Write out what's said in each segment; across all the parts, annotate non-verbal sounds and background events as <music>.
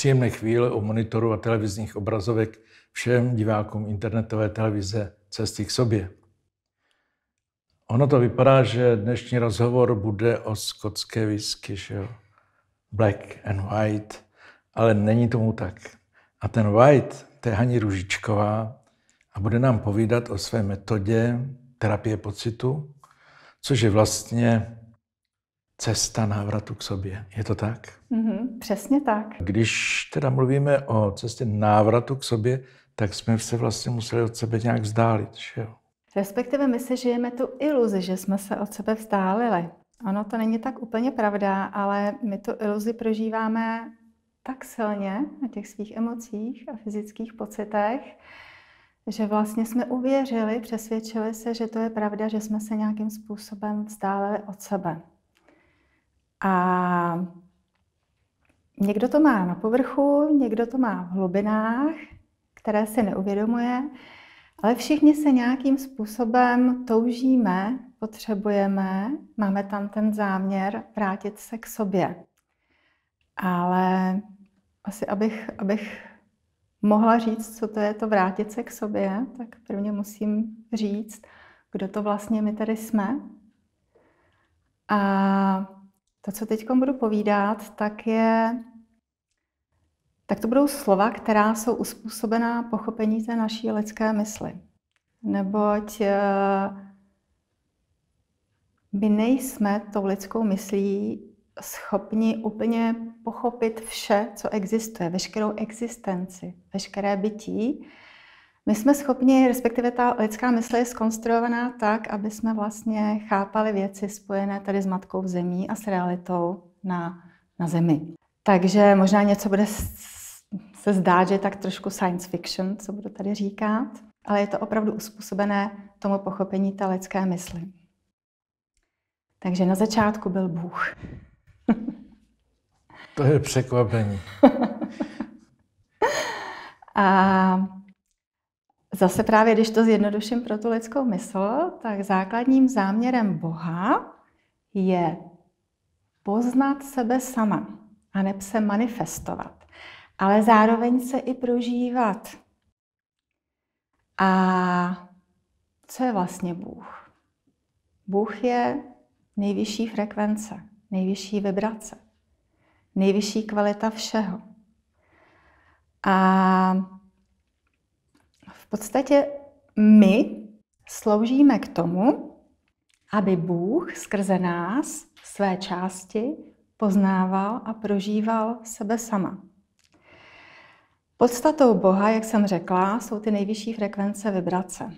příjemné chvíle u monitoru a televizních obrazovek všem divákům internetové televize Cesty k sobě. Ono to vypadá, že dnešní rozhovor bude o skotské whisky, že jo? Black and white, ale není tomu tak. A ten white, to je Hani Ružičková a bude nám povídat o své metodě terapie pocitu, což je vlastně cesta návratu k sobě. Je to tak? Mm-hmm, přesně tak. Když teda mluvíme o cestě návratu k sobě, tak jsme se vlastně museli od sebe nějak vzdálit, že jo? Respektive my si žijeme tu iluzi, že jsme se od sebe vzdálili. Ono to není tak úplně pravda, ale my tu iluzi prožíváme tak silně na těch svých emocích a fyzických pocitech, že vlastně jsme uvěřili, přesvědčili se, že to je pravda, že jsme se nějakým způsobem vzdálili od sebe. A někdo to má na povrchu, někdo to má v hlubinách, které si neuvědomuje, ale všichni se nějakým způsobem toužíme, potřebujeme, máme tam ten záměr vrátit se k sobě. Ale asi abych, abych mohla říct, co to je to vrátit se k sobě, tak prvně musím říct, kdo to vlastně my tady jsme. A to, co teď budu povídat, tak je, tak to budou slova, která jsou uspůsobená pochopení té naší lidské mysli. Neboť eh, my nejsme tou lidskou myslí schopni úplně pochopit vše, co existuje, veškerou existenci, veškeré bytí, my jsme schopni, respektive ta lidská mysl je skonstruovaná tak, aby jsme vlastně chápali věci spojené tady s matkou zemí a s realitou na, na zemi. Takže možná něco bude se zdát, že je tak trošku science fiction, co budu tady říkat, ale je to opravdu uspůsobené tomu pochopení té lidské mysli. Takže na začátku byl Bůh. to je překvapení. <laughs> a zase právě, když to zjednoduším pro tu lidskou mysl, tak základním záměrem Boha je poznat sebe sama a neb se manifestovat, ale zároveň se i prožívat. A co je vlastně Bůh? Bůh je nejvyšší frekvence, nejvyšší vibrace, nejvyšší kvalita všeho. A podstatě my sloužíme k tomu, aby Bůh skrze nás své části poznával a prožíval sebe sama. Podstatou Boha, jak jsem řekla, jsou ty nejvyšší frekvence vibrace.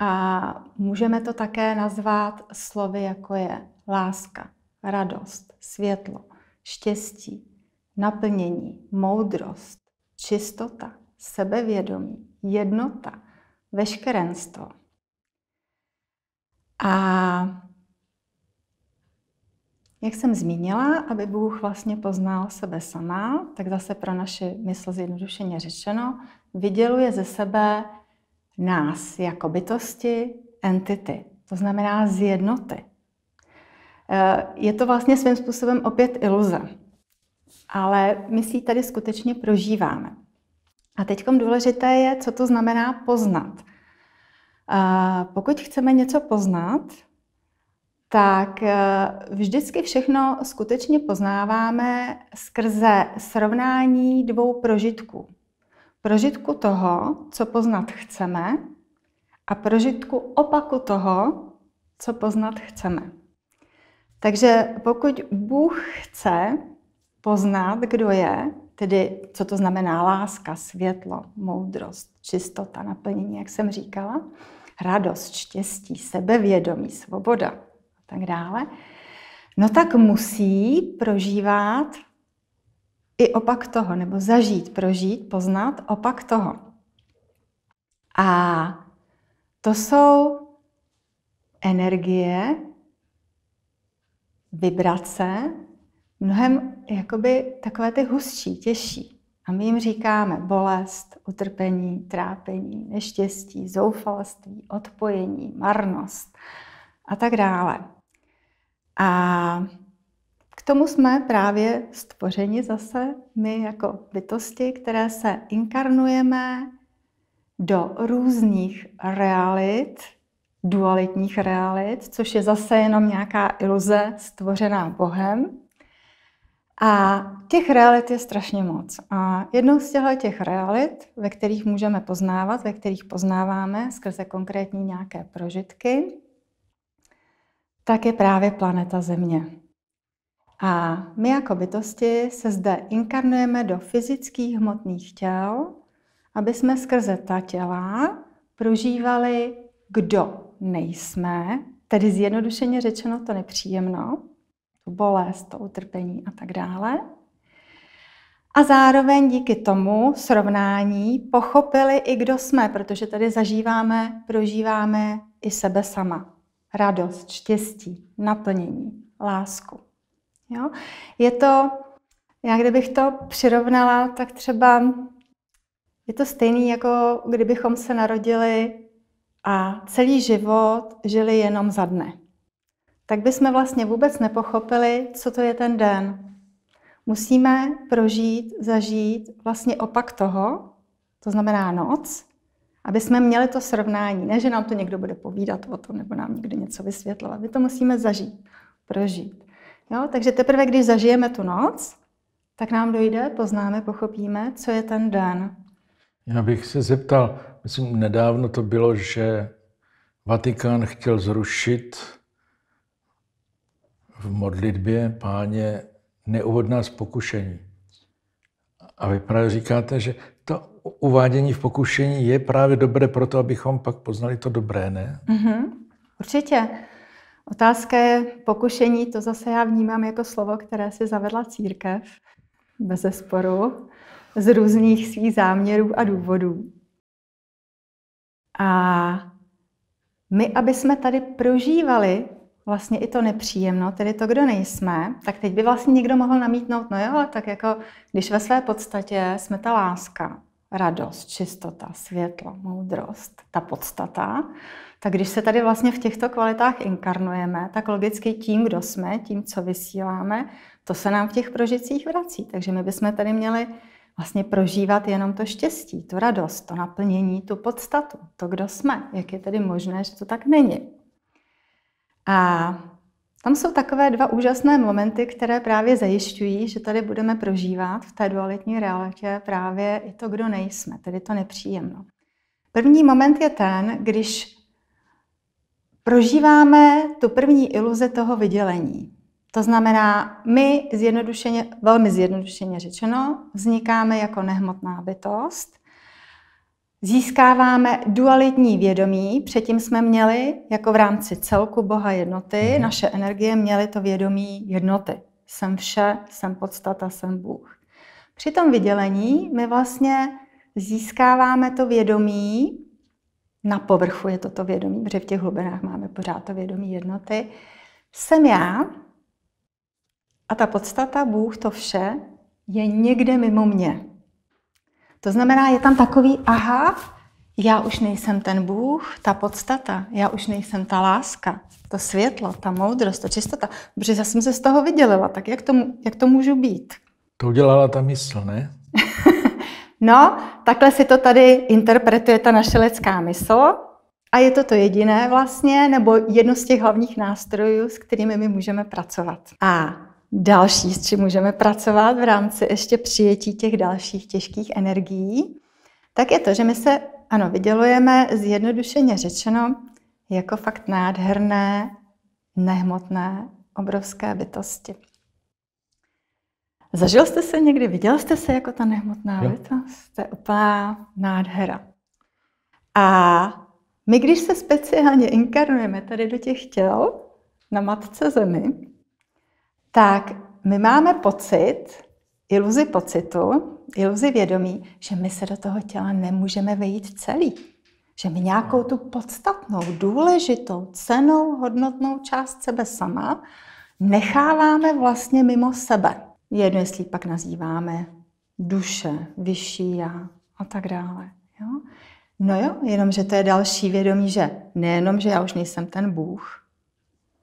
A můžeme to také nazvat slovy, jako je láska, radost, světlo, štěstí, naplnění, moudrost, čistota, sebevědomí, jednota, veškerenstvo. A jak jsem zmínila, aby Bůh vlastně poznal sebe sama, tak zase pro naši mysl zjednodušeně řečeno, vyděluje ze sebe nás jako bytosti, entity, to znamená z jednoty. Eh, je to vlastně svým způsobem opět iluze, ale my si ji tady skutečně prožíváme. A teď důležité je, co to znamená poznat. Pokud chceme něco poznat, tak e, vždycky všechno skutečně poznáváme skrze srovnání dvou prožitků. Prožitku toho, co poznat chceme, a prožitku opaku toho, co poznat chceme. Takže pokud Bůh chce poznat, kdo je, Tedy, co to znamená láska, světlo, moudrost, čistota, naplnění, jak jsem říkala, radost, štěstí, sebevědomí, svoboda a tak dále, no tak musí prožívat i opak toho, nebo zažít, prožít, poznat opak toho. A to jsou energie, vibrace, mnohem jakoby takové ty hustší, těžší. A my jim říkáme bolest, utrpení, trápení, neštěstí, zoufalství, odpojení, marnost a tak dále. A k tomu jsme právě stvořeni zase my jako bytosti, které se inkarnujeme do různých realit, dualitních realit, což je zase jenom nějaká iluze stvořená Bohem, a těch realit je strašně moc. A jednou z těchto těch realit, ve kterých můžeme poznávat, ve kterých poznáváme skrze konkrétní nějaké prožitky, tak je právě planeta Země. A my jako bytosti se zde inkarnujeme do fyzických hmotných těl, aby jsme skrze ta těla prožívali, kdo nejsme, tedy zjednodušeně řečeno to nepříjemno, tu bolest, to utrpení a tak dále. A zároveň díky tomu srovnání pochopili i kdo jsme, protože tady zažíváme, prožíváme i sebe sama. Radost, štěstí, naplnění, lásku. Jo? Je to, já kdybych to přirovnala, tak třeba je to stejný, jako kdybychom se narodili a celý život žili jenom za dne tak bychom vlastně vůbec nepochopili, co to je ten den. Musíme prožít, zažít vlastně opak toho, to znamená noc, aby jsme měli to srovnání. Ne, že nám to někdo bude povídat o tom, nebo nám někdo něco vysvětlovat. My to musíme zažít, prožít. Jo? Takže teprve, když zažijeme tu noc, tak nám dojde, poznáme, pochopíme, co je ten den. Já bych se zeptal, myslím, nedávno to bylo, že Vatikán chtěl zrušit v modlitbě, páně, neuvod nás pokušení. A vy právě říkáte, že to uvádění v pokušení je právě dobré pro to, abychom pak poznali to dobré, ne? Mm-hmm. Určitě. Otázka je pokušení, to zase já vnímám jako slovo, které si zavedla církev, bez sporu, z různých svých záměrů a důvodů. A my, aby jsme tady prožívali vlastně i to nepříjemno, tedy to, kdo nejsme, tak teď by vlastně někdo mohl namítnout, no jo, ale tak jako, když ve své podstatě jsme ta láska, radost, čistota, světlo, moudrost, ta podstata, tak když se tady vlastně v těchto kvalitách inkarnujeme, tak logicky tím, kdo jsme, tím, co vysíláme, to se nám v těch prožitcích vrací. Takže my bychom tady měli vlastně prožívat jenom to štěstí, tu radost, to naplnění, tu podstatu, to, kdo jsme. Jak je tedy možné, že to tak není? A tam jsou takové dva úžasné momenty, které právě zajišťují, že tady budeme prožívat v té dualitní realitě právě i to, kdo nejsme, tedy to nepříjemno. První moment je ten, když prožíváme tu první iluze toho vydělení. To znamená, my zjednodušeně, velmi zjednodušeně řečeno, vznikáme jako nehmotná bytost Získáváme dualitní vědomí. Předtím jsme měli, jako v rámci celku Boha jednoty, mm. naše energie měly to vědomí jednoty. Jsem vše, jsem podstata, jsem Bůh. Při tom vydělení my vlastně získáváme to vědomí, na povrchu je toto vědomí, protože v těch hlubinách máme pořád to vědomí jednoty. Jsem já a ta podstata, Bůh, to vše je někde mimo mě. To znamená, je tam takový aha, já už nejsem ten Bůh, ta podstata, já už nejsem ta láska, to světlo, ta moudrost, ta čistota, protože já jsem se z toho vydělila, tak jak to, jak to můžu být? To udělala ta mysl, ne? <laughs> no, takhle si to tady interpretuje ta naše lidská mysl a je to to jediné vlastně, nebo jedno z těch hlavních nástrojů, s kterými my můžeme pracovat. A Další, s čím můžeme pracovat v rámci ještě přijetí těch dalších těžkých energií, tak je to, že my se, ano, vydělujeme zjednodušeně řečeno jako fakt nádherné, nehmotné, obrovské bytosti. Zažil jste se někdy, viděl jste se jako ta nehmotná jo. bytost? To je úplná nádhera. A my, když se speciálně inkarnujeme tady do těch těl na matce zemi, tak my máme pocit, iluzi pocitu, iluzi vědomí, že my se do toho těla nemůžeme vejít celý. Že my nějakou tu podstatnou, důležitou, cenou, hodnotnou část sebe sama necháváme vlastně mimo sebe. Jedno, jestli pak nazýváme duše, vyšší já a tak dále. Jo? No jo, jenomže to je další vědomí, že nejenom, že já už nejsem ten Bůh,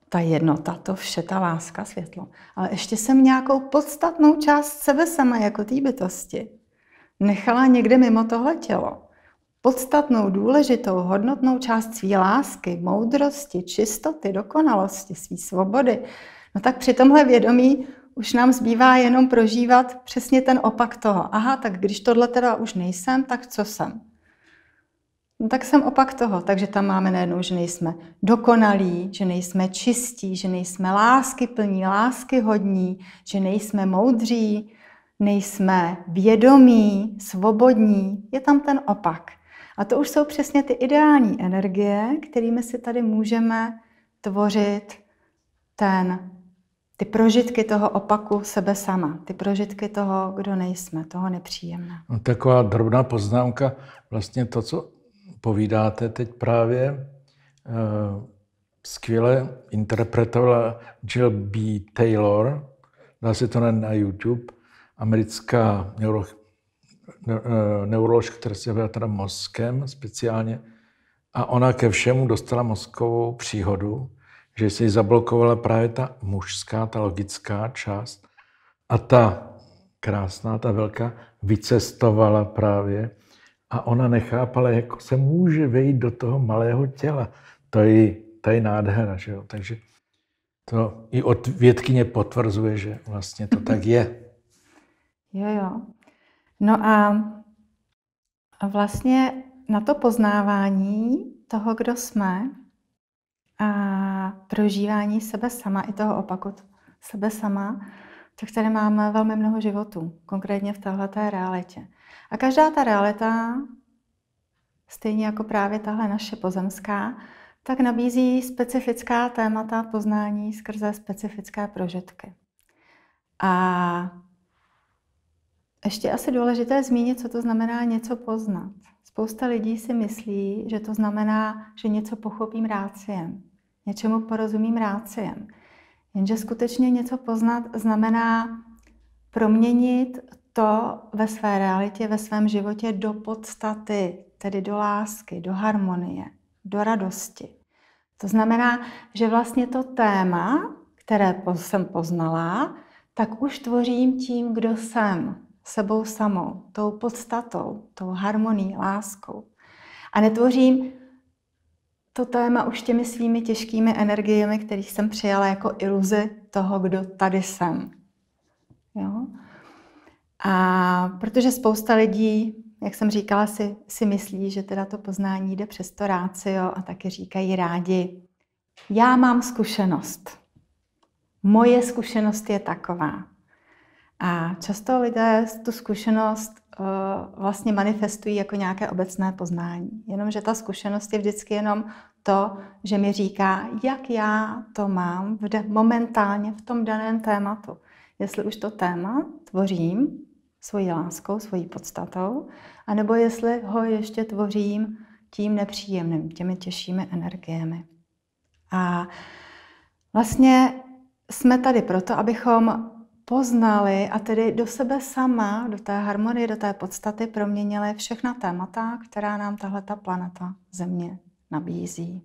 ta jednota, to vše, ta láska, světlo. Ale ještě jsem nějakou podstatnou část sebe sama jako té bytosti nechala někde mimo tohle tělo. Podstatnou, důležitou, hodnotnou část své lásky, moudrosti, čistoty, dokonalosti, své svobody. No tak při tomhle vědomí už nám zbývá jenom prožívat přesně ten opak toho. Aha, tak když tohle teda už nejsem, tak co jsem? No tak jsem opak toho. Takže tam máme najednou, že nejsme dokonalí, že nejsme čistí, že nejsme lásky plní, lásky hodní, že nejsme moudří, nejsme vědomí, svobodní. Je tam ten opak. A to už jsou přesně ty ideální energie, kterými si tady můžeme tvořit ten, ty prožitky toho opaku sebe sama, ty prožitky toho, kdo nejsme, toho nepříjemné. No, taková drobná poznámka, vlastně to, co povídáte teď právě, eh, skvěle interpretovala Jill B. Taylor, dá se to na YouTube, americká neuro, eh, neuroložka, která se byla teda mozkem speciálně, a ona ke všemu dostala mozkovou příhodu, že se jí zablokovala právě ta mužská, ta logická část a ta krásná, ta velká, vycestovala právě a ona nechápala, jak se může vejít do toho malého těla. To je, to je nádhera, že jo? Takže to i od vědkyně potvrzuje, že vlastně to tak je. Jo, jo. No a vlastně na to poznávání toho, kdo jsme a prožívání sebe sama i toho opaku sebe sama, tak tady máme velmi mnoho životů, konkrétně v té realitě. A každá ta realita, stejně jako právě tahle naše pozemská, tak nabízí specifická témata poznání skrze specifické prožitky. A ještě asi důležité zmínit, co to znamená něco poznat. Spousta lidí si myslí, že to znamená, že něco pochopím ráciem, něčemu porozumím ráciem. Jenže skutečně něco poznat znamená proměnit to ve své realitě, ve svém životě do podstaty, tedy do lásky, do harmonie, do radosti. To znamená, že vlastně to téma, které jsem poznala, tak už tvořím tím, kdo jsem, sebou samou, tou podstatou, tou harmonií, láskou. A netvořím to téma už těmi svými těžkými energiemi, kterých jsem přijala jako iluzi toho, kdo tady jsem. Jo? A protože spousta lidí, jak jsem říkala, si, si myslí, že teda to poznání jde přes to jo, a taky říkají rádi, já mám zkušenost. Moje zkušenost je taková. A často lidé tu zkušenost Eh, vlastně manifestují jako nějaké obecné poznání. Jenomže ta zkušenost je vždycky jenom to, že mi říká, jak já to mám v de- momentálně v tom daném tématu. Jestli už to téma tvořím svojí láskou, svojí podstatou, anebo jestli ho ještě tvořím tím nepříjemným, těmi těžšími energiemi. A vlastně jsme tady proto, abychom poznali a tedy do sebe sama, do té harmonie, do té podstaty proměnili všechna témata, která nám tahle ta planeta Země nabízí.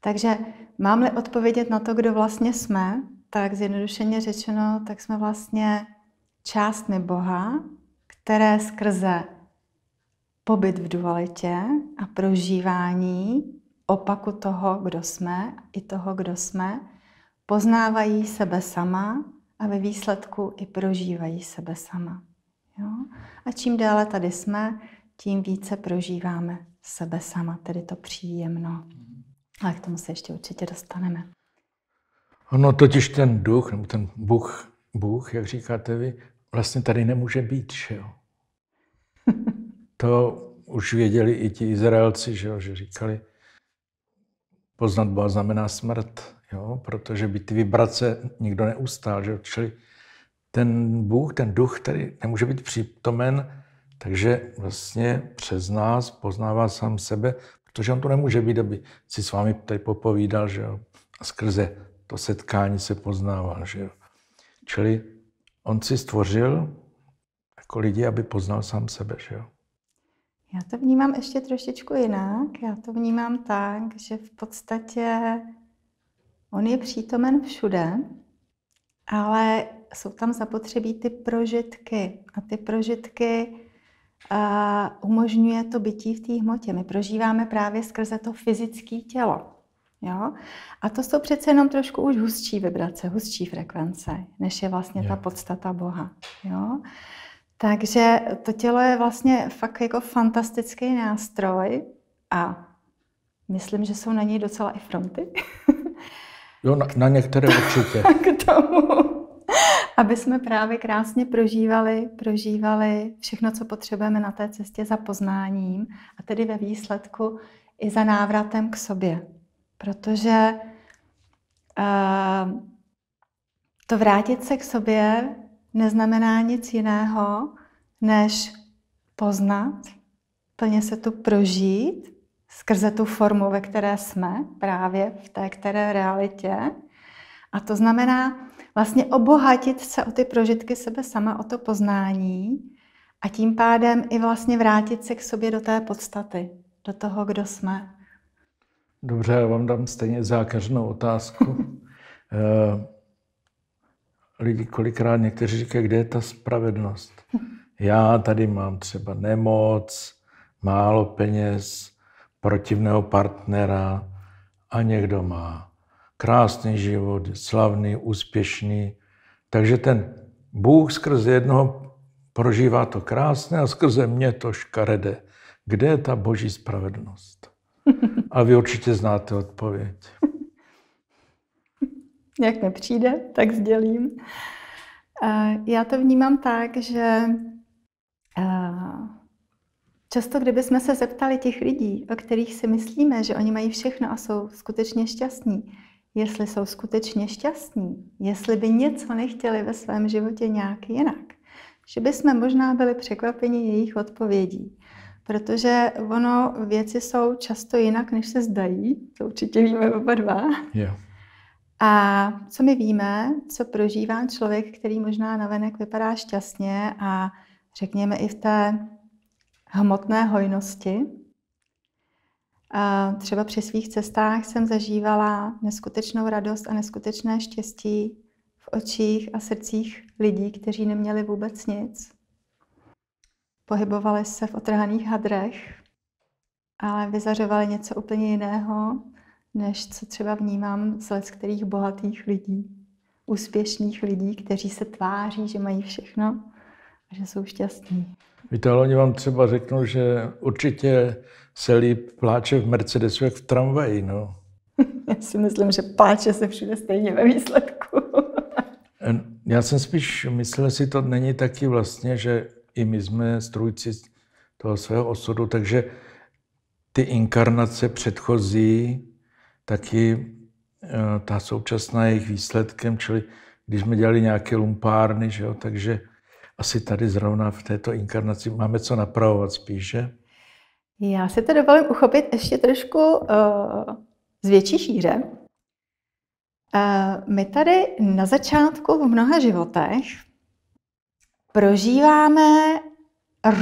Takže mám-li odpovědět na to, kdo vlastně jsme, tak zjednodušeně řečeno, tak jsme vlastně částmi Boha, které skrze pobyt v dualitě a prožívání opaku toho, kdo jsme i toho, kdo jsme, poznávají sebe sama a ve výsledku i prožívají sebe sama. Jo? A čím déle tady jsme, tím více prožíváme sebe sama, tedy to příjemno. Ale k tomu se ještě určitě dostaneme. Ono totiž ten duch, nebo ten Bůh, Bůh, jak říkáte vy, vlastně tady nemůže být, že jo? <laughs> to už věděli i ti Izraelci, že, jo? že říkali, poznat Boha znamená smrt jo, protože by ty vibrace nikdo neustál, že čili ten Bůh, ten duch, který nemůže být přítomen, takže vlastně přes nás poznává sám sebe, protože on to nemůže být, aby si s vámi tady popovídal, že jo, a skrze to setkání se poznává, že jo. Čili on si stvořil jako lidi, aby poznal sám sebe, že jo. Já to vnímám ještě trošičku jinak. Já to vnímám tak, že v podstatě On je přítomen všude, ale jsou tam zapotřebí ty prožitky. A ty prožitky uh, umožňuje to bytí v té hmotě. My prožíváme právě skrze to fyzické tělo. Jo? A to jsou přece jenom trošku už hustší vibrace, hustší frekvence, než je vlastně jo. ta podstata Boha. Jo? Takže to tělo je vlastně fakt jako fantastický nástroj a myslím, že jsou na něj docela i fronty. <laughs> Jo, na, na některé určitě. <laughs> K tomu, aby jsme právě krásně prožívali, prožívali všechno, co potřebujeme na té cestě za poznáním a tedy ve výsledku i za návratem k sobě. Protože uh, to vrátit se k sobě neznamená nic jiného, než poznat, plně se tu prožít skrze tu formu, ve které jsme, právě v té které realitě. A to znamená vlastně obohatit se o ty prožitky sebe sama, o to poznání a tím pádem i vlastně vrátit se k sobě do té podstaty, do toho, kdo jsme. Dobře, já vám dám stejně zákažnou otázku. <laughs> Eh, lidi kolikrát někteří říkají, kde je ta spravedlnost. <laughs> Já tady mám třeba nemoc, málo peněz, protivného partnera a někdo má krásný život, slavný, úspěšný. Takže ten Bůh skrze jednoho prožívá to krásné a skrze mě to škarede. Kde je ta boží spravedlnost? A vy určitě znáte odpověď. <laughs> Jak mi přijde, tak sdělím. Eh, já to vnímám tak, že eh, Často, kdybychom se zeptali těch lidí, o kterých si myslíme, že oni mají všechno a jsou skutečně šťastní, jestli jsou skutečně šťastní, jestli by něco nechtěli ve svém životě nějak jinak, že bychom možná byli překvapeni jejich odpovědí. Protože ono, věci jsou často jinak, než se zdají, to určitě víme oba dva. Yeah. A co my víme, co prožívá člověk, který možná navenek vypadá šťastně a řekněme i v té hmotné hojnosti. A třeba při svých cestách jsem zažívala neskutečnou radost a neskutečné štěstí v očích a srdcích lidí, kteří neměli vůbec nic. Pohybovali se v otrhaných hadrech, ale vyzařovali něco úplně jiného, než co třeba vnímám z let kterých bohatých lidí, úspěšných lidí, kteří se tváří, že mají všechno a že jsou šťastní. Italoni vám třeba řeknou, že určitě se líp pláče v Mercedesu, jak v tramvaji, no. <laughs> Já si myslím, že pláče se všude stejně ve výsledku. Já jsem spíš myslel, že to není taky vlastně, že i my jsme strůjci toho svého osudu, takže ty inkarnace předchozí, taky e, ta současná je jejich výsledkem, čili když jsme dělali nějaké lumpárny, že jo, takže asi tady zrovna v této inkarnaci máme co napravovat spíše? Já si to dovolím uchopit ještě trošku uh, z větší šíře. Uh, my tady na začátku v mnoha životech prožíváme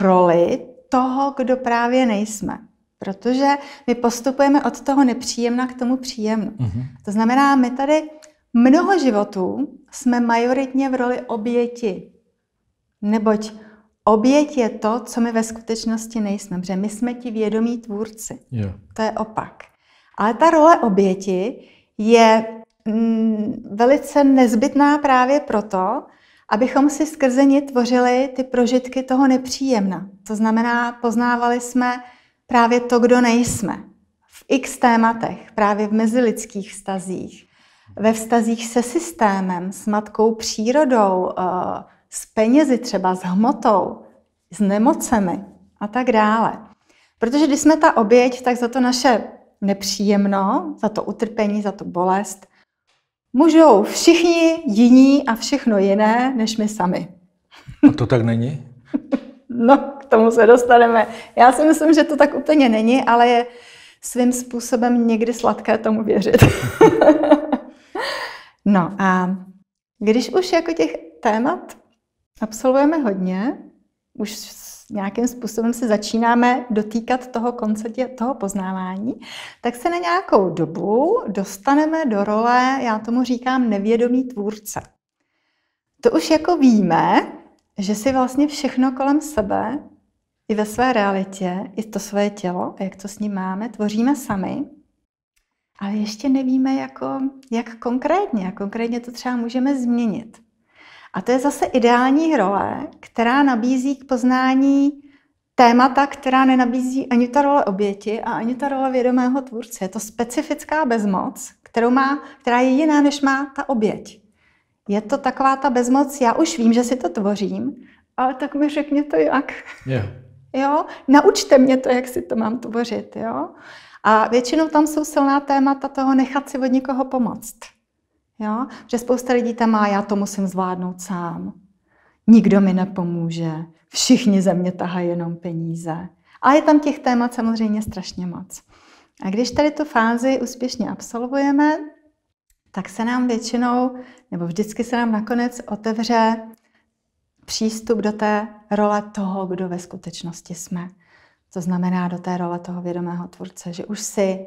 roli toho, kdo právě nejsme. Protože my postupujeme od toho nepříjemna k tomu příjemnu. Uh-huh. To znamená, my tady mnoho životů jsme majoritně v roli oběti. Neboť oběť je to, co my ve skutečnosti nejsme, protože my jsme ti vědomí tvůrci. Yeah. To je opak. Ale ta role oběti je mm, velice nezbytná právě proto, abychom si skrze ní tvořili ty prožitky toho nepříjemna. To znamená, poznávali jsme právě to, kdo nejsme. V x tématech, právě v mezilidských vztazích, ve vztazích se systémem, s matkou přírodou, eh, s penězi třeba, s hmotou, s nemocemi a tak dále. Protože když jsme ta oběť, tak za to naše nepříjemno, za to utrpení, za to bolest, můžou všichni jiní a všechno jiné než my sami. A to tak není? <laughs> no, k tomu se dostaneme. Já si myslím, že to tak úplně není, ale je svým způsobem někdy sladké tomu věřit. <laughs> no a když už jako těch témat Absolvujeme hodně, už nějakým způsobem se začínáme dotýkat toho konce tě, toho poznávání, tak se na nějakou dobu dostaneme do role, já tomu říkám, nevědomý tvůrce. To už jako víme, že si vlastně všechno kolem sebe, i ve své realitě, i to své tělo, jak to s ním máme, tvoříme sami, ale ještě nevíme, jako, jak konkrétně. Konkrétně to třeba můžeme změnit. A to je zase ideální role, která nabízí k poznání témata, která nenabízí ani ta role oběti a ani ta role vědomého tvůrce. Je to specifická bezmoc, kterou má, která je jiná, než má ta oběť. Je to taková ta bezmoc, já už vím, že si to tvořím, ale tak mi to jak. Yeah. <laughs> Jo? Naučte mě to, jak si to mám tvořit. Jo? A většinou tam jsou silná témata toho nechat si od někoho pomoct. Jo? Že spousta lidí tam má, já to musím zvládnout sám. Nikdo mi nepomůže. Všichni ze mě tahají jenom peníze. A je tam těch témat samozřejmě strašně moc. A když tady tu fázi úspěšně absolvujeme, tak se nám většinou, nebo vždycky se nám nakonec otevře přístup do té role toho, kdo ve skutečnosti jsme. To znamená do té role toho vědomého tvůrce, že už si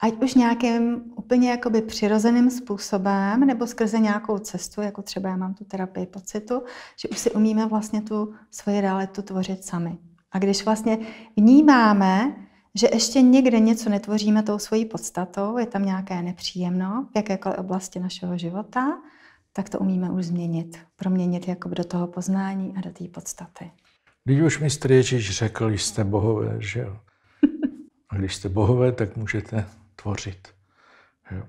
ať už nějakým úplně jakoby přirozeným způsobem nebo skrze nějakou cestu, jako třeba já mám tu terapii pocitu, že už si umíme vlastně tu svoji realitu tvořit sami. A když vlastně vnímáme, že ještě někde něco netvoříme tou svojí podstatou, je tam nějaké nepříjemno v jakékoliv oblasti našeho života, tak to umíme už změnit, proměnit jako do toho poznání a do té podstaty. Když už mistr Ježíš řekl, jste bohové, že jo? A když jste bohové, tak můžete tvořit. Jo.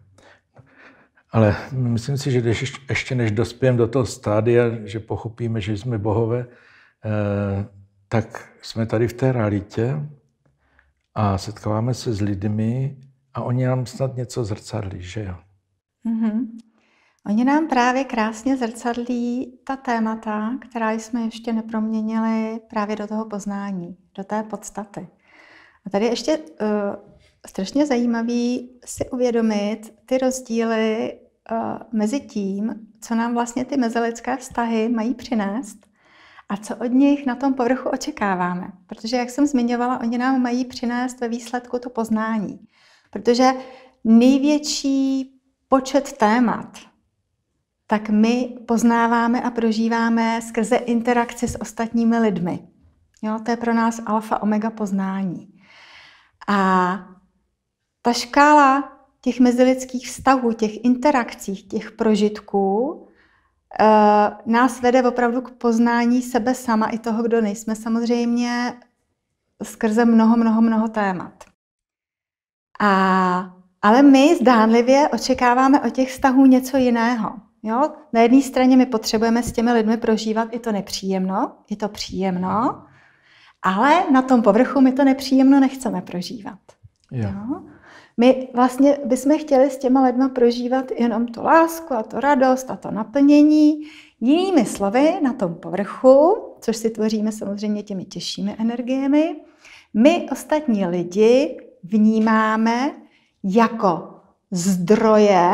Ale myslím si, že když ještě než dospějeme do toho stádia, že pochopíme, že jsme bohové, eh, tak jsme tady v té realitě a setkáváme se s lidmi a oni nám snad něco zrcadlí, že jo? Mm-hmm. Oni nám právě krásně zrcadlí ta témata, která jsme ještě neproměnili právě do toho poznání, do té podstaty. A tady ještě eh, strašně zajímavý si uvědomit ty rozdíly uh, mezi tím, co nám vlastně ty mezilidské vztahy mají přinést a co od nich na tom povrchu očekáváme. Protože, jak jsem zmiňovala, oni nám mají přinést ve výsledku to poznání. Protože největší počet témat, tak my poznáváme a prožíváme skrze interakci s ostatními lidmi. Jo, to je pro nás alfa omega poznání. A ta škála těch mezilidských vztahů, těch interakcí, těch prožitků eh, nás vede opravdu k poznání sebe sama i toho, kdo nejsme, samozřejmě skrze mnoho, mnoho, mnoho témat. A, ale my zdánlivě očekáváme od těch vztahů něco jiného. Jo? Na jedné straně my potřebujeme s těmi lidmi prožívat i to nepříjemno, i to příjemno, ale na tom povrchu my to nepříjemno nechceme prožívat. Jo. Jo? My vlastně bychom chtěli s těma lidma prožívat jenom tu lásku a tu radost a to naplnění. Jinými slovy, na tom povrchu, což si tvoříme samozřejmě těmi těžšími energiemi, my ostatní lidi vnímáme jako zdroje,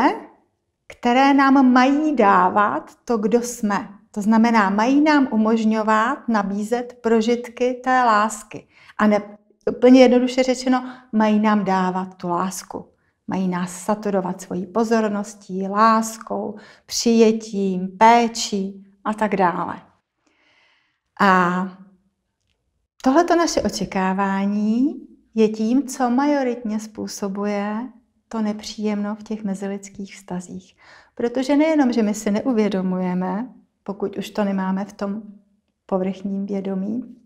které nám mají dávat to, kdo jsme. To znamená, mají nám umožňovat nabízet prožitky té lásky. A ne, Úplně jednoduše řečeno, mají nám dávat tu lásku. Mají nás saturovat svojí pozorností, láskou, přijetím, péčí a tak dále. A tohleto naše očekávání je tím, co majoritně způsobuje to nepříjemno v těch mezilidských vztazích. Protože nejenom, že my si neuvědomujeme, pokud už to nemáme v tom povrchním vědomí,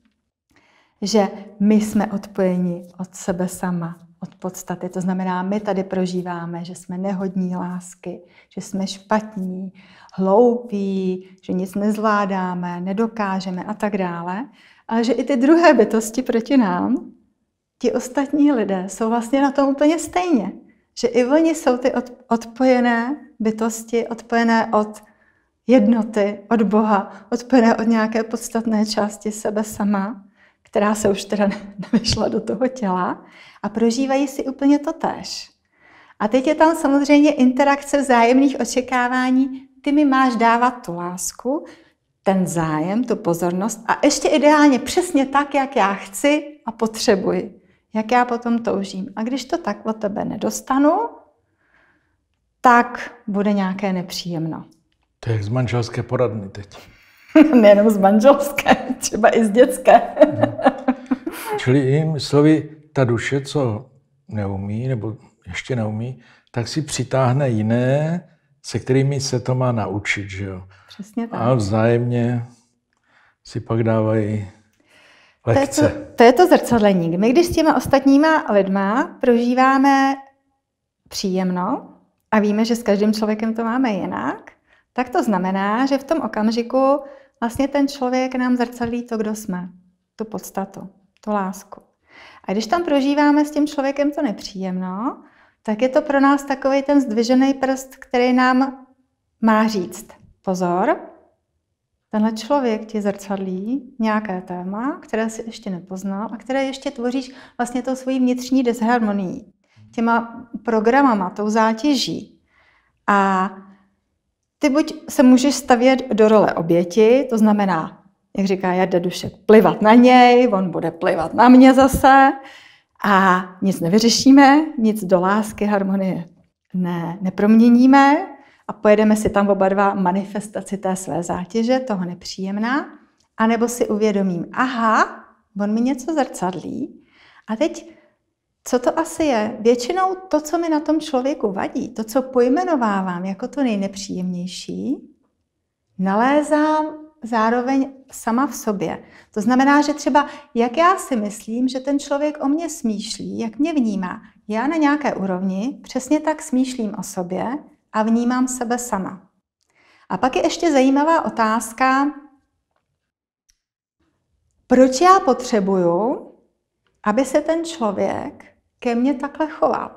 že my jsme odpojeni od sebe sama, od podstaty. To znamená, my tady prožíváme, že jsme nehodní lásky, že jsme špatní, hloupí, že nic nezvládáme, nedokážeme a tak dále. Ale že i ty druhé bytosti proti nám, ti ostatní lidé, jsou vlastně na tom úplně stejně. Že i oni jsou ty odpojené bytosti, odpojené od jednoty, od Boha, odpojené od nějaké podstatné části sebe sama která se už teda nevyšla do toho těla a prožívají si úplně to tež. A teď je tam samozřejmě interakce vzájemných očekávání. Ty mi máš dávat tu lásku, ten zájem, tu pozornost a ještě ideálně přesně tak, jak já chci a potřebuji, jak já potom toužím. A když to tak od tebe nedostanu, tak bude nějaké nepříjemno. To je jak z manželské poradny teď. <laughs> Nejenom z manželské, <laughs> třeba i z dětské. <laughs> Čili jinými slovy, ta duše, co neumí, nebo ještě neumí, tak si přitáhne jiné, se kterými se to má naučit, že jo? Přesně tak. A vzájemně si pak dávají lekce. To je to, to, je to zrcadlení. My když s těma ostatníma lidma prožíváme příjemno a víme, že s každým člověkem to máme jinak, tak to znamená, že v tom okamžiku Vlastně ten člověk nám zrcadlí to, kdo jsme, tu podstatu, tu lásku. A když tam prožíváme s tím člověkem to nepříjemno, tak je to pro nás takový ten zdvižený prst, který nám má říct, pozor, tenhle člověk ti zrcadlí nějaké téma, které si ještě nepoznal a které ještě tvoříš vlastně tou svojí vnitřní disharmonií, těma programama, tou zátěží. A ty buď se můžeš stavět do role oběti, to znamená, jak říká Jarda Dušek, plivat na něj, on bude plivat na mě zase a nic nevyřešíme, nic do lásky, harmonie ne, neproměníme a pojedeme si tam oba dva manifestaci té své zátěže, toho nepříjemná, anebo si uvědomím, aha, on mi něco zrcadlí a teď co to asi je? Většinou to, co mi na tom člověku vadí, to, co pojmenovávám jako to nejnepříjemnější, nalézám zároveň sama v sobě. To znamená, že třeba jak já si myslím, že ten člověk o mě smýšlí, jak mě vnímá, já na nějaké úrovni přesně tak smýšlím o sobě a vnímám sebe sama. A pak je ještě zajímavá otázka, proč já potřebuju, aby se ten člověk ke mně takhle choval.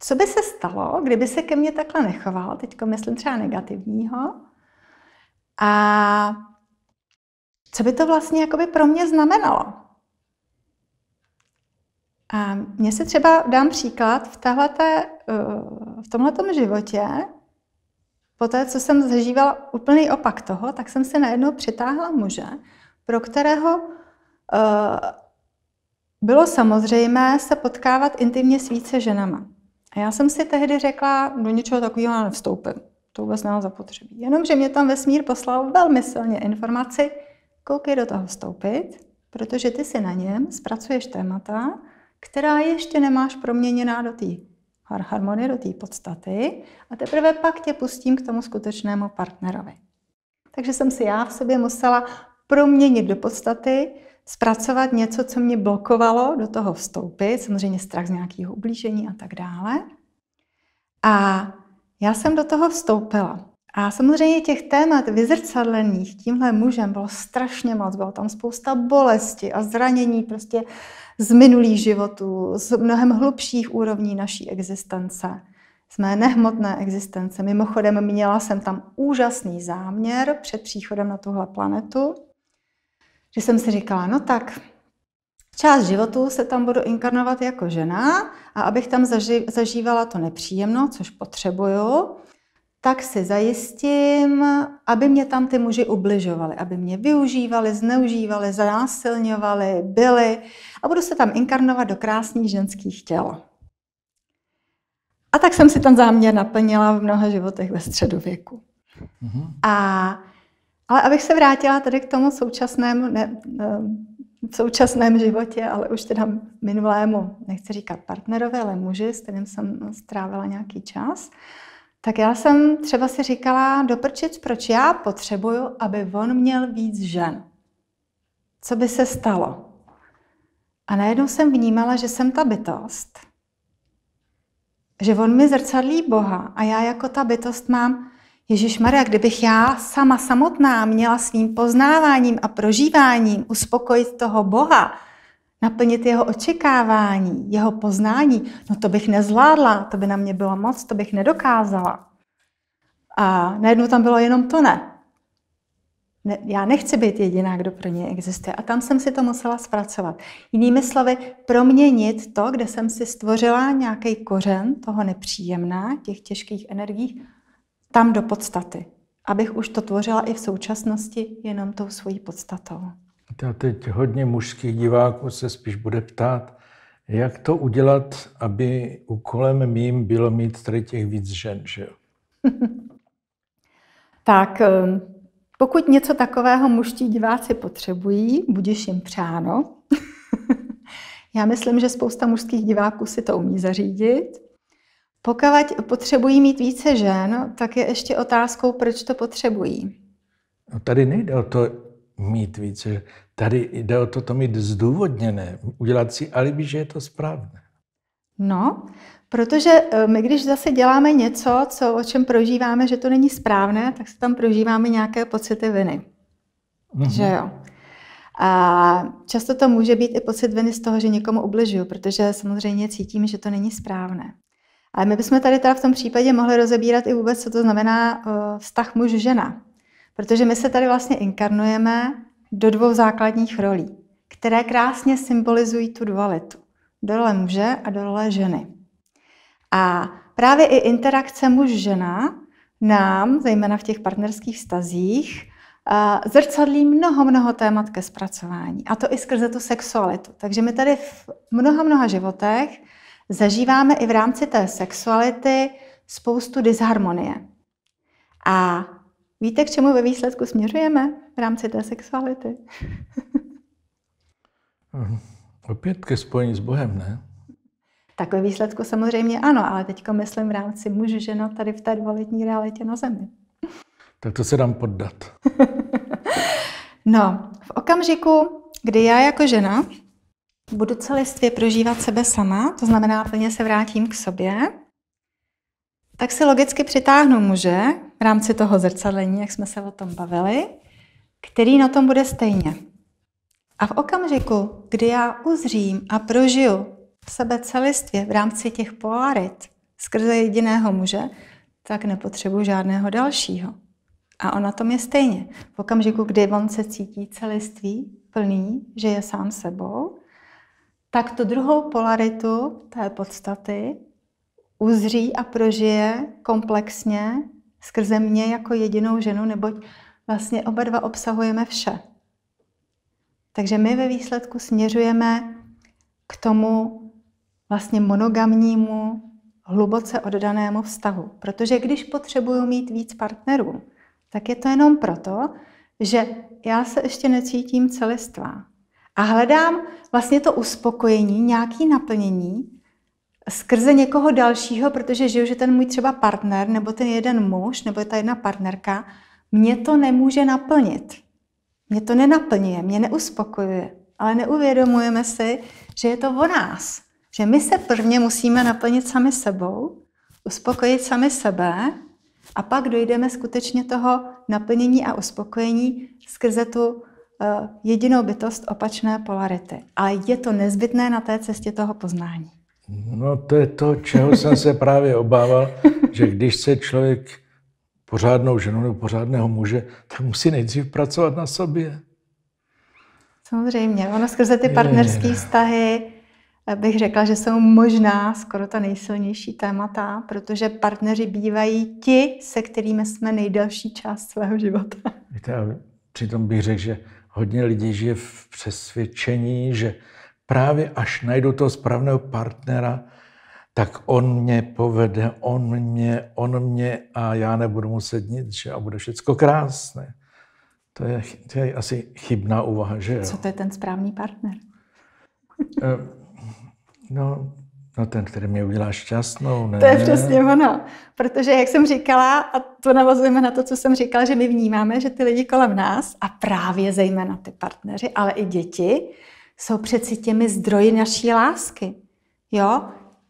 Co by se stalo, kdyby se ke mně takhle nechoval, teď myslím třeba negativního, a co by to vlastně jakoby pro mě znamenalo? A mně se třeba, dám příklad, v, tahlete, eh, v tomhletom životě, po té, co jsem zažívala úplný opak toho, tak jsem si najednou přitáhla muže, pro kterého eh, bylo samozřejmé se potkávat intimně s více ženama. A já jsem si tehdy řekla, do něčeho takového nevstoupím. To vůbec nemám zapotřebí. Jenomže mě tam vesmír poslal velmi silně informaci, koukej do toho vstoupit, protože ty si na něm zpracuješ témata, která ještě nemáš proměněná do té harmonie, do té podstaty a teprve pak tě pustím k tomu skutečnému partnerovi. Takže jsem si já v sobě musela proměnit do podstaty zpracovat něco, co mě blokovalo do toho vstoupit, samozřejmě strach z nějakého ublížení a tak dále. A já jsem do toho vstoupila. A samozřejmě těch témat vyzrcadlených tímhle mužem bylo strašně moc. Bylo tam spousta bolesti a zranění prostě z minulých životů, z mnohem hlubších úrovní naší existence, z mé nehmotné existence. Mimochodem měla jsem tam úžasný záměr před příchodem na tuhle planetu, že jsem si říkala, no tak, Část životu se tam budu inkarnovat jako žena a abych tam zaži- zažívala to nepříjemno, což potřebuju, tak si zajistím, aby mě tam ty muži ubližovali, aby mě využívali, zneužívali, zanásilňovali, byli a budu se tam inkarnovat do krásných ženských těl. A tak jsem si ten záměr naplnila v mnoha životech ve středověku. Mm-hmm. A ale abych se vrátila tady k tomu současnému, ne, ehm, v současném životě, ale už teda minulému, nechci říkat partnerovi, ale muži, s kterým jsem strávila nějaký čas, tak já jsem třeba si říkala doprčit, proč já potřebuju, aby on měl víc žen. Co by se stalo? A najednou jsem vnímala, že jsem ta bytost, že on mi zrcadlí Boha a já jako ta bytost mám Ježíš Maria, kdybych já sama samotná měla svým poznáváním a prožíváním uspokojit toho Boha, naplnit jeho očekávání, jeho poznání, no to bych nezvládla, to by na mě bylo moc, to bych nedokázala. A najednou tam bylo jenom to ne. ne já nechci být jediná, kdo pro ně existuje. A tam jsem si to musela zpracovat. Jinými slovy, proměnit to, kde jsem si stvořila nějaký kořen toho nepříjemná, těch těžkých energií, tam do podstaty, abych už to tvořila i v současnosti jenom tou svojí podstatou. A teď hodně mužských diváků se spíš bude ptát, jak to udělat, aby úkolem mým bylo mít tady těch víc žen, že jo? <laughs> tak, ehm, pokud něco takového mužtí diváci potřebují, budeš jim přáno. <laughs> Já myslím, že spousta mužských diváků si to umí zařídit. Pokud potřebují mít více žen, tak je ještě otázkou, proč to potřebují. No tady nejde o to mít více, tady jde o to, to mít zdůvodněné, udělat si alibi, že je to správné. No, protože e, my když zase děláme něco, co, o čem prožíváme, že to není správné, tak se tam prožíváme nějaké pocity viny. Mm-hmm. Že jo? A často to může být i pocit viny z toho, že někomu ubližuju, protože samozřejmě cítím, že to není správné. Ale my bychom tady teda v tom případě mohli rozebírat i vůbec, co to znamená eh, vztah muž-žena. Protože my se tady vlastně inkarnujeme do dvou základních rolí, které krásně symbolizují tu dualitu. Dole muže a dole ženy. A právě i interakce muž-žena nám, zejména v těch partnerských vztazích, eh, zrcadlí mnoho, mnoho témat ke zpracování. A to i skrze tu sexualitu. Takže my tady v mnoha, mnoha životech zažíváme i v rámci té sexuality spoustu disharmonie. A víte, k čemu ve výsledku směřujeme v rámci té sexuality? <laughs> Opět ke spojení s Bohem, ne? Tak ve výsledku samozřejmě ano, ale teď myslím v rámci muž, žena tady v té dvalitní realitě na zemi. <laughs> Tak to se dám poddat. <laughs> no, v okamžiku, kdy já jako žena Budu celistvě prožívat sebe sama, to znamená plně se vrátím k sobě. Tak si logicky přitáhnu muže v rámci toho zrcadlení, jak jsme se o tom bavili, který na tom bude stejně. A v okamžiku, kdy já uzřím a prožiju sebe celistvě v rámci těch polarit skrze jediného muže, tak nepotřebuji žádného dalšího. A on na tom je stejně. V okamžiku, kdy on se cítí celistvý, plný, že je sám sebou, tak tu druhou polaritu té podstaty uzří a prožije komplexně skrze mě jako jedinou ženu, neboť vlastně oba dva obsahujeme vše. Takže my ve výsledku směřujeme k tomu vlastně monogamnímu, hluboce oddanému vztahu. Protože když potřebuju mít víc partnerů, tak je to jenom proto, že já se ještě necítím celistvá. A hledám vlastně to uspokojení, nějaké naplnění skrze někoho dalšího, protože žiju, že ten můj třeba partner, nebo ten jeden muž, nebo ta jedna partnerka, mě to nemůže naplnit. Mě to nenaplňuje, mě neuspokojuje. Ale neuvědomujeme si, že je to o nás. Že my se prvně musíme naplnit sami sebou, uspokojit sami sebe a pak dojdeme skutečně toho naplnění a uspokojení skrze tu Eh, jedinou bytost opačné polarity. Ale je to nezbytné na té cestě toho poznání. No to je to, čeho jsem se právě obával, že když se člověk pořádnou ženou nebo pořádného muže, tak musí nejdřív pracovat na sobě. Samozřejmě. Ono skrze ty partnerské vztahy eh, bych řekla, že jsou možná skoro ta nejsilnější témata, protože partneři bývají ti, se kterými jsme nejdelší část svého života. Víte, přitom bych řekl, že hodně lidí žije v přesvědčení, že právě až najdu toho správného partnera, tak on mě povede, on mě, on mě a já nebudu muset nic, že a bude všecko krásné. To je, to je asi chybná úvaha, že jo? Co to je ten správný partner? Eh, no, No ten, který mě udělá šťastnou, ne? To je přesně ono. Protože, jak jsem říkala, a to navazujeme na to, co jsem říkala, že my vnímáme, že ty lidi kolem nás, a právě zejména ty partneři, ale i děti, jsou přeci těmi zdroji naší lásky. Jo?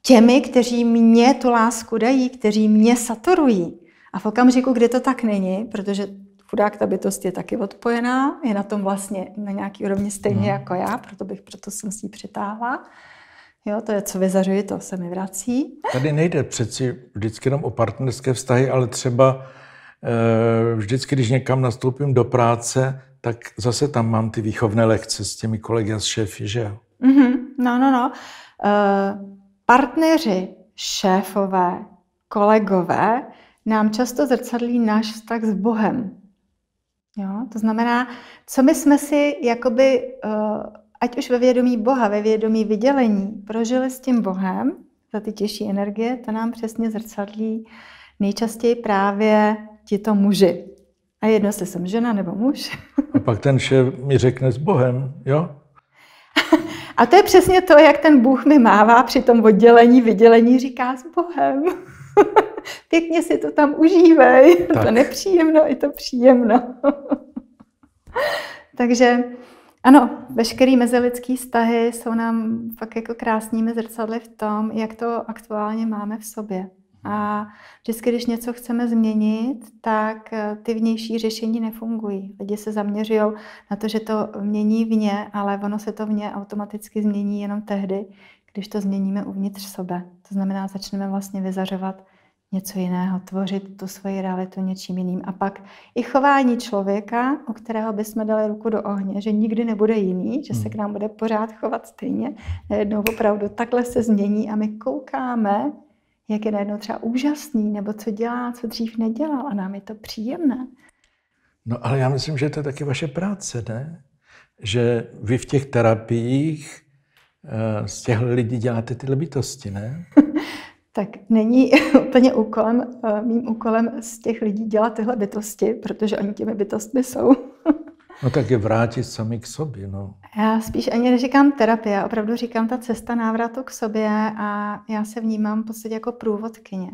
Těmi, kteří mě tu lásku dají, kteří mě saturují. A v okamžiku, kdy to tak není, protože chudák ta bytost je taky odpojená, je na tom vlastně na nějaký úrovni stejně hmm. jako já, proto bych proto jsem si ji přitáhla, Jo, to je, co vyzařuji, to se mi vrací. Tady nejde přeci vždycky jenom o partnerské vztahy, ale třeba eh, vždycky, když někam nastoupím do práce, tak zase tam mám ty výchovné lekce s těmi kolegy a s šéfy, že jo? Mm-hmm. No, no, no. E, partneři, šéfové, kolegové nám často zrcadlí náš vztah s Bohem. Jo? To znamená, co my jsme si jakoby E, ať už ve vědomí Boha, ve vědomí vydělení, prožili s tím Bohem, za ty těžší energie, to nám přesně zrcadlí nejčastěji právě tito muži. A jedno, jestli jsem žena nebo muž. A pak ten šéf mi řekne s Bohem, jo? <laughs> A to je přesně to, jak ten Bůh mi mává při tom oddělení, vydělení, říká s Bohem. <laughs> Pěkně si to tam užívej. <laughs> Tak. To nepříjemno, i to příjemno. Takže ano, veškeré mezilidské vztahy jsou nám fakt jako krásnými zrcadly v tom, jak to aktuálně máme v sobě. A vždycky, když něco chceme změnit, tak eh, ty vnější řešení nefungují. Lidi se zaměřují na to, že to mění vně, ale ono se to vně automaticky změní jenom tehdy, když to změníme uvnitř sebe. To znamená, začneme vlastně vyzařovat něco jiného, tvořit tu svoji realitu něčím jiným. A pak i chování člověka, u kterého bychom dali ruku do ohně, že nikdy nebude jiný, že se k hmm. nám bude pořád chovat stejně, najednou opravdu takhle se změní a my koukáme, jak je najednou třeba úžasný, nebo co dělá, co dřív nedělal a nám je to příjemné. No ale já myslím, že to je taky vaše práce, ne? Že vy v těch terapiích eh, z těch lidí děláte tyhle bytosti, ne? <laughs> Tak není <laughs> úplně úkolem, eh, mým úkolem z těch lidí dělat tyhle bytosti, protože oni těmi bytostmi jsou. <laughs> No tak je vrátit sami k sobě, no. Já spíš ani neříkám terapie, opravdu říkám ta cesta návratu k sobě a já se vnímám v podstatě jako průvodkyně.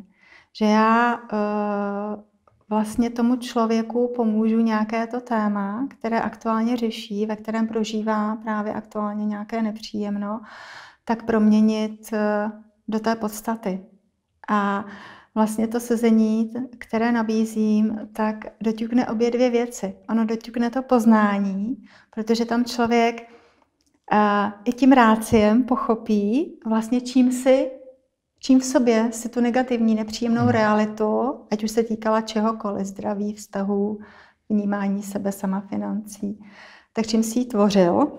Že já eh, vlastně tomu člověku pomůžu nějaké to téma, které aktuálně řeší, ve kterém prožívá právě aktuálně nějaké nepříjemno, tak proměnit eh, do té podstaty. A vlastně to sezení, které nabízím, tak doťukne obě dvě věci. Ono doťukne to poznání, protože tam člověk a, i tím ráciem pochopí vlastně čím si, čím v sobě si tu negativní, nepříjemnou hmm. realitu, ať už se týkala čehokoliv, zdraví, vztahů, vnímání sebe sama, financí, tak čím si ji tvořil.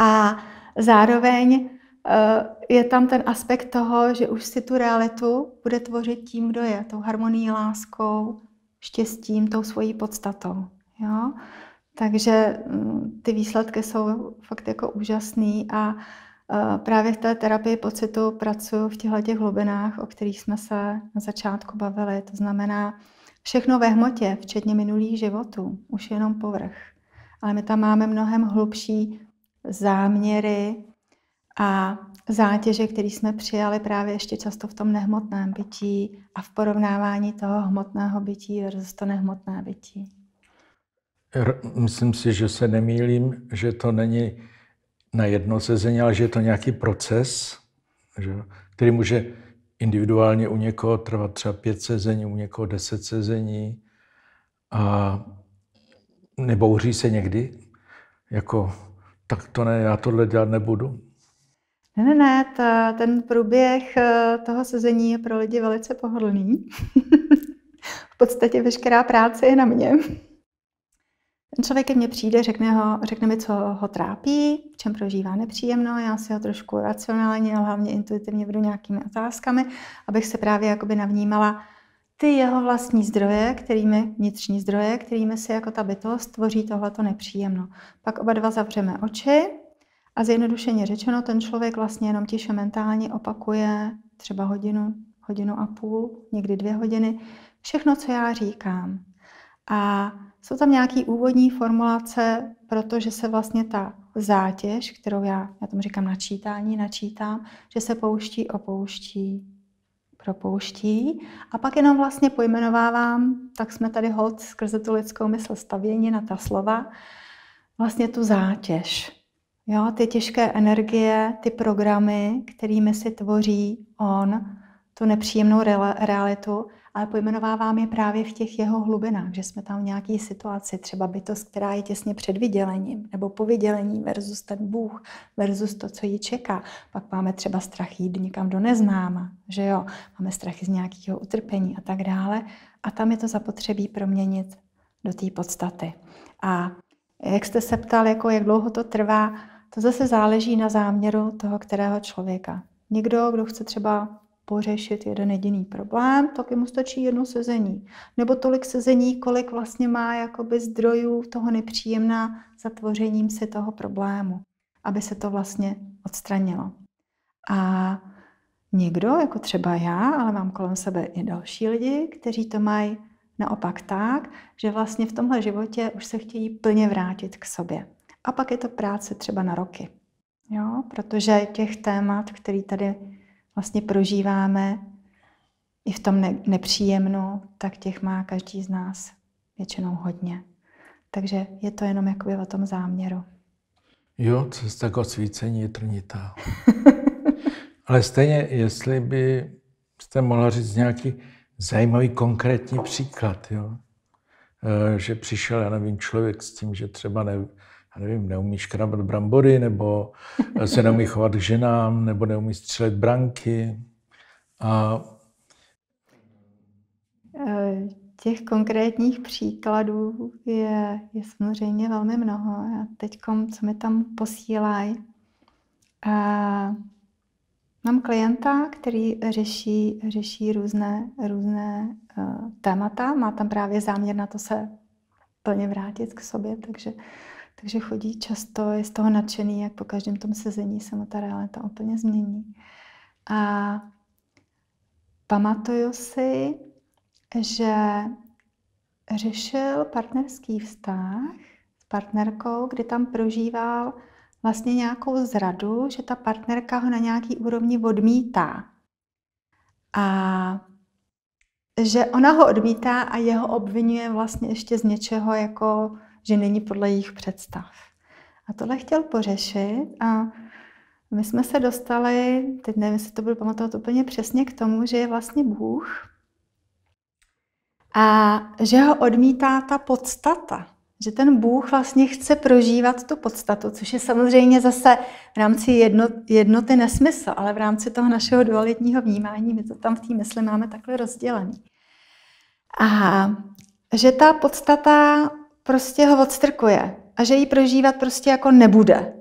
A zároveň Eh, je tam ten aspekt toho, že už si tu realitu bude tvořit tím, kdo je, tou harmonií, láskou, štěstím, tou svojí podstatou. Jo? Takže mm, ty výsledky jsou fakt jako úžasný a eh, právě v té terapii pocitu pracuji v těchto těch hlubinách, o kterých jsme se na začátku bavili. To znamená všechno ve hmotě, včetně minulých životů, už jenom povrch. Ale my tam máme mnohem hlubší záměry, a zátěže, které jsme přijali právě ještě často v tom nehmotném bytí a v porovnávání toho hmotného bytí versus to nehmotné bytí. Myslím si, že se nemýlím, že to není na jedno sezení, ale že je to nějaký proces, že, který může individuálně u někoho trvat třeba pět sezení, u někoho deset sezení a nebouří se někdy, jako tak to ne, já tohle dělat nebudu. Ne, ne, ne, ta, ten průběh eh, toho sezení je pro lidi velice pohodlný. <laughs> v podstatě veškerá práce je na mě. Ten člověk ke mně přijde, řekne, ho, řekne mi, co ho trápí, v čem prožívá nepříjemno, já si ho trošku racionálně, ale hlavně intuitivně vedu nějakými otázkami, abych se právě jakoby navnímala ty jeho vlastní zdroje, kterými, vnitřní zdroje, kterými si jako ta bytost tvoří tohleto nepříjemno. Pak oba dva zavřeme oči, a zjednodušeně řečeno, ten člověk vlastně jenom tiše mentálně opakuje třeba hodinu, hodinu a půl, někdy dvě hodiny, všechno, co já říkám. A jsou tam nějaké úvodní formulace, protože se vlastně ta zátěž, kterou já, já tomu říkám načítání, načítám, že se pouští, opouští, propouští. A pak jenom vlastně pojmenovávám, tak jsme tady hod skrze tu lidskou mysl stavěni na ta slova, vlastně tu zátěž. Jo, ty těžké energie, ty programy, kterými si tvoří on tu nepříjemnou realitu, ale pojmenovávám je právě v těch jeho hlubinách, že jsme tam v nějaké situaci, třeba bytost, která je těsně před vydělením, nebo po vydělení versus ten Bůh, versus to, co ji čeká. Pak máme třeba strach jít někam do neznáma, že jo, máme strachy z nějakého utrpení a tak dále. A tam je to zapotřebí proměnit do té podstaty. A jak jste se ptal, jako jak dlouho to trvá, to zase záleží na záměru toho kterého člověka. Někdo, kdo chce třeba pořešit jeden jediný problém, tak mu stačí jedno sezení. Nebo tolik sezení, kolik vlastně má jakoby zdrojů toho nepříjemná zatvořením si toho problému, aby se to vlastně odstranilo. A někdo, jako třeba já, ale mám kolem sebe i další lidi, kteří to mají naopak tak, že vlastně v tomhle životě už se chtějí plně vrátit k sobě. A pak je to práce třeba na roky. Jo? Protože těch témat, který tady vlastně prožíváme, i v tom nepříjemnu, tak těch má každý z nás většinou hodně. Takže je to jenom jakoby o tom záměru. Jo, cesta k osvícení je trnitá. <laughs> Ale stejně, jestli by jste mohla říct nějaký zajímavý konkrétní příklad, jo? E, že přišel, já nevím, člověk s tím, že třeba ne, nevím, neumí škrabat brambory, nebo <laughs> se neumí chovat k ženám, nebo neumí střelit branky. A... Eh, těch konkrétních příkladů je, je samozřejmě velmi mnoho. A teď, co mi tam posílají, eh, mám klienta, který řeší, řeší různé, různé eh, témata. Má tam právě záměr na to se plně vrátit k sobě, takže uh, takže chodí často, je z toho nadšený, jak po každém tom sezení se mu ta realita úplně změní. A pamatuju si, že řešil partnerský vztah s partnerkou, kdy tam prožíval vlastně nějakou zradu, že ta partnerka ho na nějaký úrovni odmítá. A že ona ho odmítá a jeho obvinuje vlastně ještě z něčeho, jako že není podle jejich představ. A tohle chtěl pořešit a my jsme se dostali, teď nevím, jestli to budu pamatovat úplně přesně, k tomu, že je vlastně Bůh a že ho odmítá ta podstata. Že ten Bůh vlastně chce prožívat tu podstatu, což je samozřejmě zase v rámci jedno, jednoty nesmysl, ale v rámci toho našeho dualitního vnímání my to tam v té mysli máme takhle rozdělený. A že ta podstata prostě ho odstrkuje a že ji prožívat prostě jako nebude.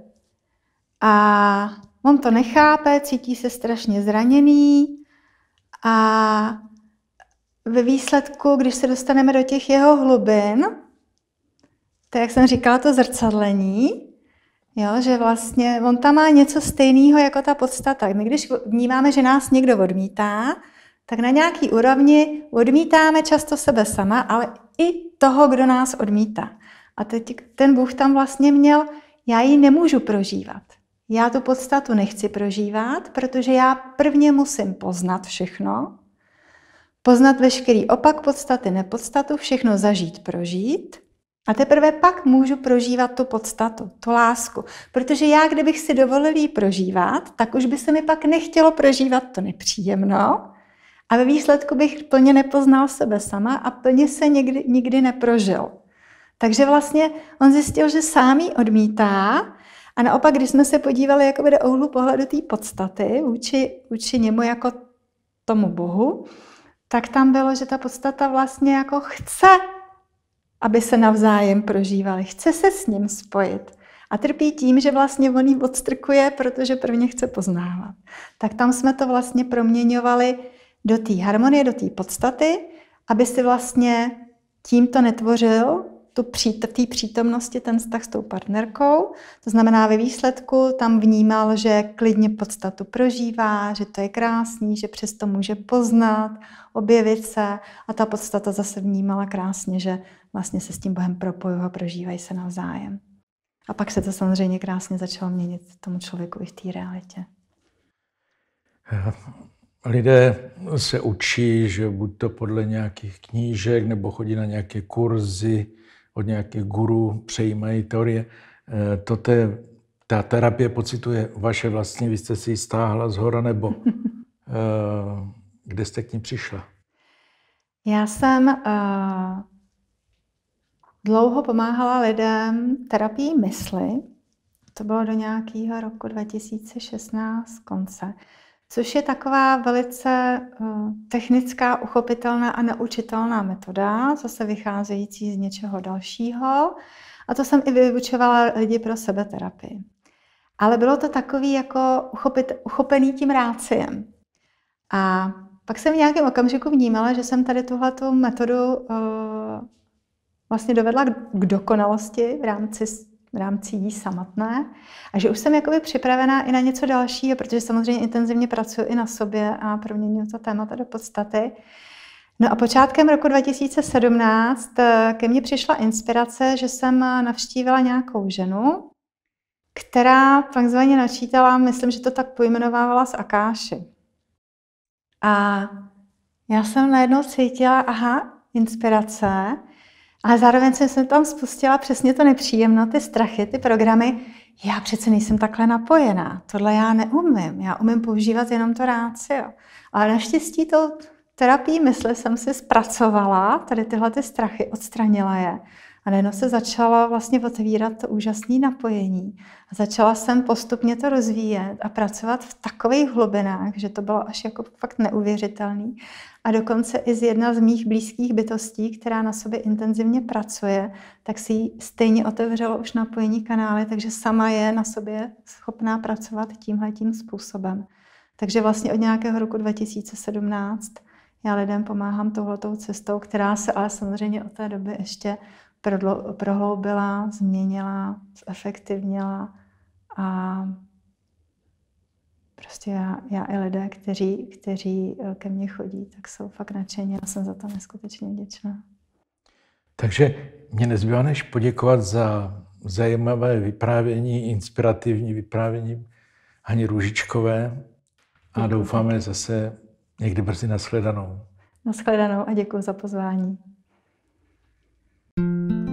A on to nechápe, cítí se strašně zraněný a ve výsledku, když se dostaneme do těch jeho hlubin, to jak jsem říkala, to zrcadlení, Jo, že vlastně on tam má něco stejného jako ta podstata. My když vnímáme, že nás někdo odmítá, tak na nějaký úrovni odmítáme často sebe sama, ale i toho, kdo nás odmítá. A teď ten Bůh tam vlastně měl, já ji nemůžu prožívat. Já tu podstatu nechci prožívat, protože já prvně musím poznat všechno, poznat veškerý opak podstaty, nepodstatu, všechno zažít, prožít. A teprve pak můžu prožívat tu podstatu, tu lásku. Protože já, kdybych si dovolil ji prožívat, tak už by se mi pak nechtělo prožívat to nepříjemno, a ve výsledku bych plně nepoznal sebe sama a plně se někdy, nikdy neprožil. Takže vlastně on zjistil, že sám ji odmítá a naopak, když jsme se podívali jakoby do úhlu pohledu té podstaty vůči, vůči němu jako tomu Bohu, tak tam bylo, že ta podstata vlastně jako chce, aby se navzájem prožívali, chce se s ním spojit. A trpí tím, že vlastně on ji odstrkuje, protože prvně chce poznávat. Tak tam jsme to vlastně proměňovali do té harmonie, do té podstaty, aby si vlastně tímto netvořil tu přít, té přítomnosti ten vztah s tou partnerkou. To znamená, ve výsledku tam vnímal, že klidně podstatu prožívá, že to je krásný, že přesto může poznat, objevit se a ta podstata zase vnímala krásně, že vlastně se s tím Bohem propojují a prožívají se navzájem. A pak se to samozřejmě krásně začalo měnit tomu člověku i v té realitě. Eh, lidé se učí, že buď to podle nějakých knížek, nebo chodí na nějaké kurzy od nějakých gurů, přejímají teorie. Eh, to je, ta terapie pocituje vaše vlastní, vy jste si ji stáhla z hora, nebo <laughs> eh, kde jste k ní přišla? Já jsem uh, dlouho pomáhala lidem terapii mysli. To bylo do nějakého roku 2016 konce což je taková velice eh, technická, uchopitelná a naučitelná metoda, zase vycházející z něčeho dalšího. A to jsem i vyučovala lidi pro sebeterapii. Ale bylo to takový jako uchopit, uchopený tím ráciem. A pak jsem v nějakém okamžiku vnímala, že jsem tady tuhle metodu uh, vlastně dovedla k dokonalosti v rámci v rámci jí samotné a že už jsem jakoby připravená i na něco dalšího, protože samozřejmě intenzivně pracuji i na sobě a proměňuji to témata do podstaty. No a počátkem roku 2017 eh, ke mně přišla inspirace, že jsem eh, navštívila nějakou ženu, která takzvaně načítala, myslím, že to tak pojmenovávala z Akáši. A já jsem najednou cítila, aha, inspirace, ale zároveň jsem tam spustila přesně to nepříjemno, ty strachy, ty programy. Já přece nejsem takhle napojená, tohle já neumím, já umím používat jenom to ráci. Ale naštěstí to terapii mysli jsem si zpracovala, tady tyhle ty strachy, odstranila je. A najednou se začalo vlastně otevírat to úžasné napojení. A začala jsem postupně to rozvíjet a pracovat v takových hlubinách, že to bylo až jako fakt neuvěřitelný a dokonce i z jedna z mých blízkých bytostí, která na sobě intenzivně pracuje, tak si ji stejně otevřelo už napojení kanály, takže sama je na sobě schopná pracovat tímhle tím způsobem. Takže vlastně od nějakého roku 2017 já lidem pomáhám touhletou cestou, která se ale samozřejmě od té doby ještě prohloubila, změnila, zefektivnila a prostě já, já i lidé, kteří, kteří eh, ke mně chodí, tak jsou fakt nadšení a jsem za to neskutečně vděčná. Takže mě nezbývá než poděkovat za zajímavé vyprávění, inspirativní vyprávění Hani Růžičkové a doufáme zase někdy brzy nashledanou. Nashledanou a děkuji za pozvání. thank you